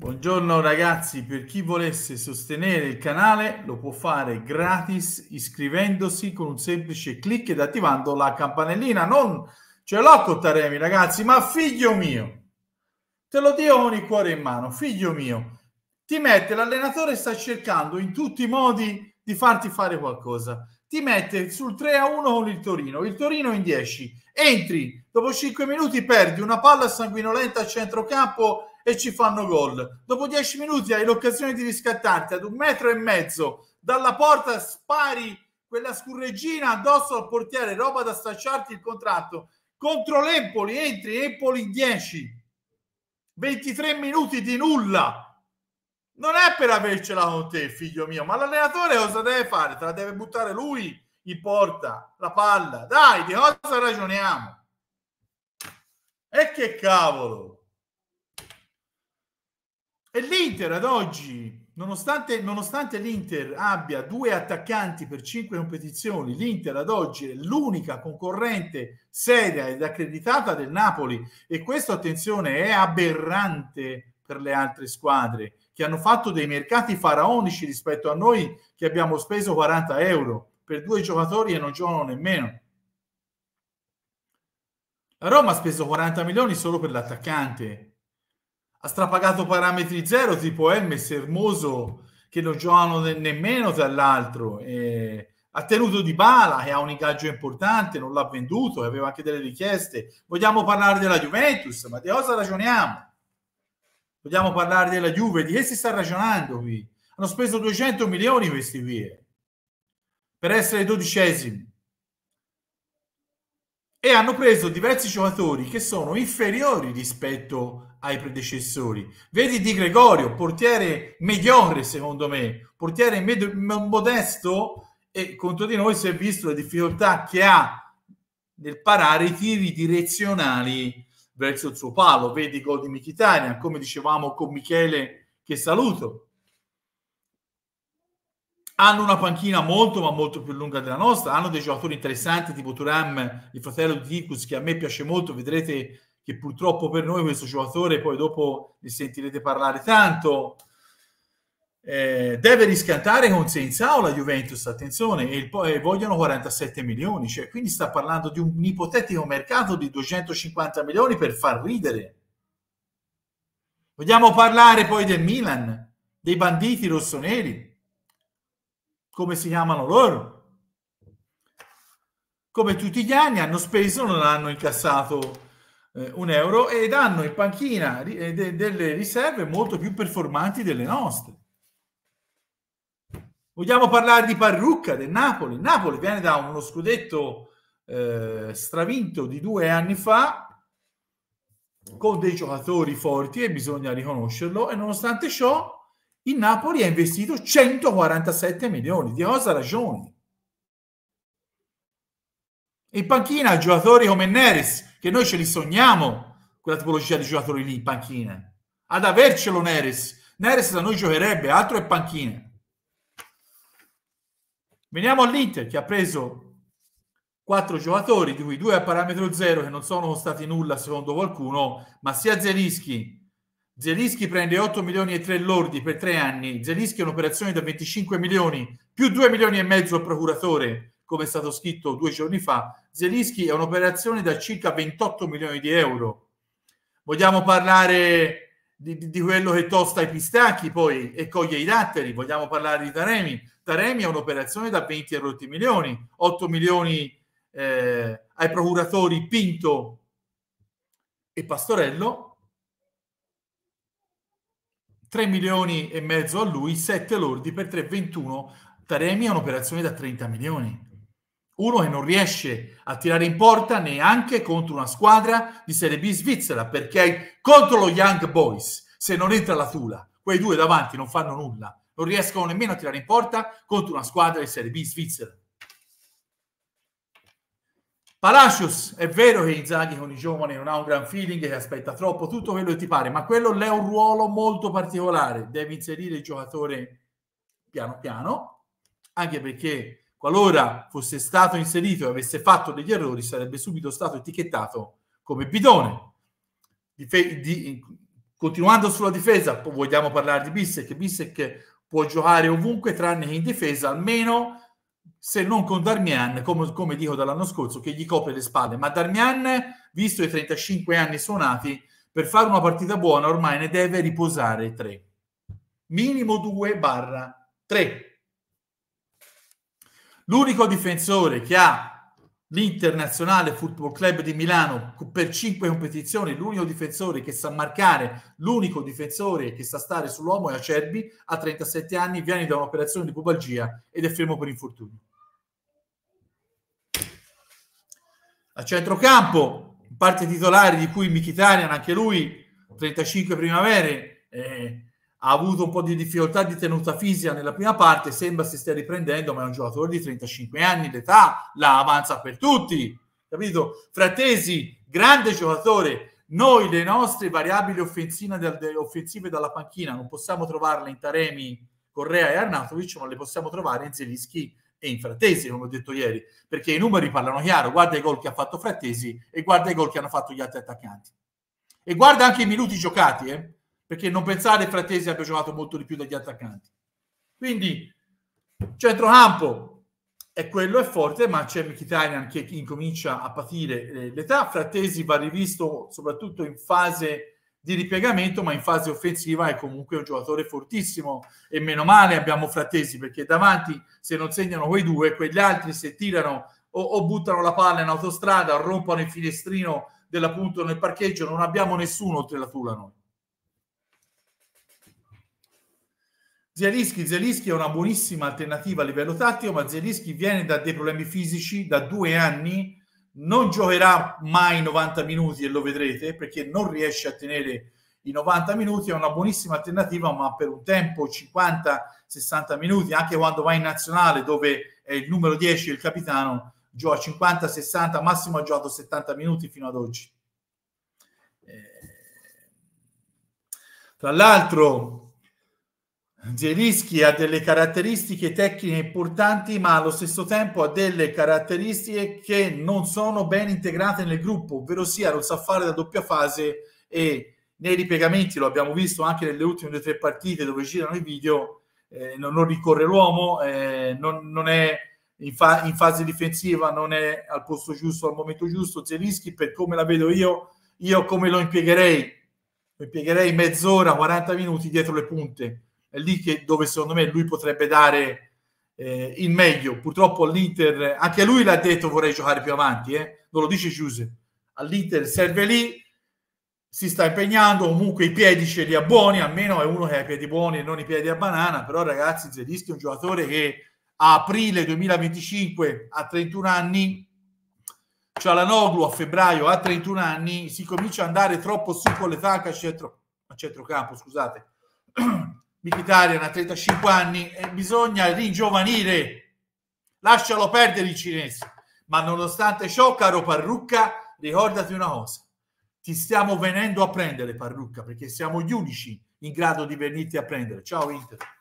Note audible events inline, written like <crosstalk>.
Buongiorno ragazzi, per chi volesse sostenere il canale lo può fare gratis iscrivendosi con un semplice clic ed attivando la campanellina. Non ce l'ho con Taremi ragazzi, ma figlio mio, te lo dico con il cuore in mano, figlio mio, ti mette l'allenatore sta cercando in tutti i modi di farti fare qualcosa. Ti mette sul 3 a 1 con il Torino, il Torino in 10, entri, dopo 5 minuti perdi una palla sanguinolenta a centrocampo e ci fanno gol. Dopo dieci minuti hai l'occasione di riscattarti ad un metro e mezzo dalla porta, spari quella scurreggina addosso al portiere, roba da stracciarti il contratto. Contro l'Empoli entri Empoli 10, 23 minuti di nulla. Non è per avercela con te, figlio mio, ma l'allenatore cosa deve fare? Te la deve buttare lui in porta, la palla. Dai, di cosa ragioniamo? E che cavolo! E l'Inter ad oggi, nonostante, nonostante, l'Inter abbia due attaccanti per cinque competizioni, l'Inter ad oggi è l'unica concorrente seria ed accreditata del Napoli e questo, attenzione, è aberrante per le altre squadre che hanno fatto dei mercati faraonici rispetto a noi che abbiamo speso 40 euro per due giocatori e non giocano nemmeno. La Roma ha speso 40 milioni solo per l'attaccante, ha strapagato parametri zero tipo Hermes, Hermoso che non giocano ne- nemmeno tra l'altro eh, ha tenuto Di Bala che ha un ingaggio importante, non l'ha venduto e aveva anche delle richieste vogliamo parlare della Juventus, ma di cosa ragioniamo? vogliamo parlare della Juve, di che si sta ragionando qui? hanno speso 200 milioni questi vie eh. per essere dodicesimi e hanno preso diversi giocatori che sono inferiori rispetto a ai predecessori. Vedi Di Gregorio, portiere mediocre secondo me, portiere med- modesto e contro di noi si è visto le difficoltà che ha nel parare i tiri direzionali verso il suo palo. Vedi gol di Michitania, come dicevamo con Michele che saluto. Hanno una panchina molto ma molto più lunga della nostra, hanno dei giocatori interessanti tipo Turam, il fratello di Dicus che a me piace molto, vedrete che purtroppo per noi questo giocatore, poi dopo ne sentirete parlare tanto, eh, deve riscattare con Senzao la Juventus, attenzione, e, po- e vogliono 47 milioni, cioè, quindi sta parlando di un ipotetico mercato di 250 milioni per far ridere. Vogliamo parlare poi del Milan, dei banditi rossoneri, come si chiamano loro? Come tutti gli anni hanno speso, non hanno incassato eh, un euro ed hanno in panchina eh, delle riserve molto più performanti delle nostre. Vogliamo parlare di Parrucca del Napoli. Napoli viene da uno scudetto eh, stravinto di due anni fa con dei giocatori forti e bisogna riconoscerlo e nonostante ciò il Napoli ha investito 147 milioni. Di cosa ragioni? in panchina giocatori come Neres, che noi ce li sogniamo, quella tipologia di giocatori lì in panchina. Ad avercelo Neres. Neres da noi giocherebbe, altro è panchina. Veniamo all'Inter che ha preso quattro giocatori, di cui due a parametro zero che non sono costati nulla secondo qualcuno, ma sia Zelischi. Zelischi prende 8 milioni e 3 lordi per tre anni. Zelischi è un'operazione da 25 milioni più 2 milioni e mezzo al procuratore come è stato scritto due giorni fa, Zelischi è un'operazione da circa 28 milioni di euro. Vogliamo parlare di, di, quello che tosta i pistacchi poi e coglie i datteri, vogliamo parlare di Taremi. Taremi è un'operazione da 20 e rotti milioni, 8 milioni eh, ai procuratori Pinto e Pastorello, 3 milioni e mezzo a lui, 7 lordi per 3,21. Taremi è un'operazione da 30 milioni uno che non riesce a tirare in porta neanche contro una squadra di Serie B svizzera, perché contro lo Young Boys, se non entra la Tula, quei due davanti non fanno nulla, non riescono nemmeno a tirare in porta contro una squadra di Serie B svizzera. Palacios, è vero che Inzaghi con i giovani non ha un gran feeling, che aspetta troppo, tutto quello che ti pare, ma quello è un ruolo molto particolare, devi inserire il giocatore piano piano, anche perché qualora fosse stato inserito e avesse fatto degli errori, sarebbe subito stato etichettato come bidone. Dife- di- continuando sulla difesa, vogliamo parlare di Bissec. Bissec può giocare ovunque tranne che in difesa, almeno se non con Darmian, come, come dico dall'anno scorso, che gli copre le spalle. Ma Darmian, visto i 35 anni suonati, per fare una partita buona ormai ne deve riposare tre. Minimo due barra tre. L'unico difensore che ha l'Internazionale Football Club di Milano per cinque competizioni, l'unico difensore che sa marcare, l'unico difensore che sa stare sull'uomo è Acerbi, a 37 anni, viene da un'operazione di pubalgia ed è fermo per infortunio. A centrocampo, parte titolare di cui Michitarian, anche lui, 35 primavere, eh, ha avuto un po' di difficoltà di tenuta fisica nella prima parte, sembra si stia riprendendo, ma è un giocatore di 35 anni, l'età la avanza per tutti, capito? Fratesi, grande giocatore, noi le nostre variabili offensive dalla panchina non possiamo trovarle in Taremi, Correa e Arnatovic, ma le possiamo trovare in Zelischi e in Frattesi, come ho detto ieri, perché i numeri parlano chiaro, guarda i gol che ha fatto Frattesi e guarda i gol che hanno fatto gli altri attaccanti. E guarda anche i minuti giocati, eh? perché non pensare Frattesi abbia giocato molto di più degli attaccanti. Quindi centrocampo è quello, è forte, ma c'è Mkhitaryan che incomincia a patire eh, l'età, Frattesi va rivisto soprattutto in fase di ripiegamento, ma in fase offensiva è comunque un giocatore fortissimo e meno male abbiamo Frattesi, perché davanti se non segnano quei due, quegli altri se tirano o, o buttano la palla in autostrada, o rompono il finestrino della punta nel parcheggio, non abbiamo nessuno oltre la Tula noi Zielinski, Zielinski è una buonissima alternativa a livello tattico, ma Zielinski viene da dei problemi fisici da due anni, non giocherà mai 90 minuti e lo vedrete perché non riesce a tenere i 90 minuti, è una buonissima alternativa, ma per un tempo 50-60 minuti, anche quando va in nazionale dove è il numero 10 il capitano, gioca 50-60, massimo ha giocato 70 minuti fino ad oggi. Eh... Tra l'altro, Zerischi ha delle caratteristiche tecniche importanti, ma allo stesso tempo ha delle caratteristiche che non sono ben integrate nel gruppo, ovvero sia non sa fare la doppia fase e nei ripiegamenti, lo abbiamo visto anche nelle ultime due o tre partite dove girano i video, eh, non, non, ricorre l'uomo, eh, non, non, è in, fa- in, fase difensiva, non è al posto giusto, al momento giusto. Zerischi, per come la vedo io, io come lo impiegherei? Lo impiegherei mezz'ora, 40 minuti dietro le punte è lì che, dove secondo me lui potrebbe dare eh, il meglio. Purtroppo all'Inter, anche lui l'ha detto vorrei giocare più avanti, eh? non lo dice Giuse, all'Inter serve lì, si sta impegnando, comunque i piedi ce li ha buoni, almeno è uno che ha i piedi buoni e non i piedi a banana, però ragazzi Zelischi è un giocatore che a aprile 2025 a 31 anni, Noglu a febbraio a 31 anni, si comincia ad andare troppo su con le tacche a, centro, a centrocampo, scusate. <clears throat> Mkhitaryan a 35 anni e bisogna ringiovanire. lascialo perdere il cinese ma nonostante ciò caro Parrucca ricordati una cosa ti stiamo venendo a prendere Parrucca perché siamo gli unici in grado di venirti a prendere ciao Inter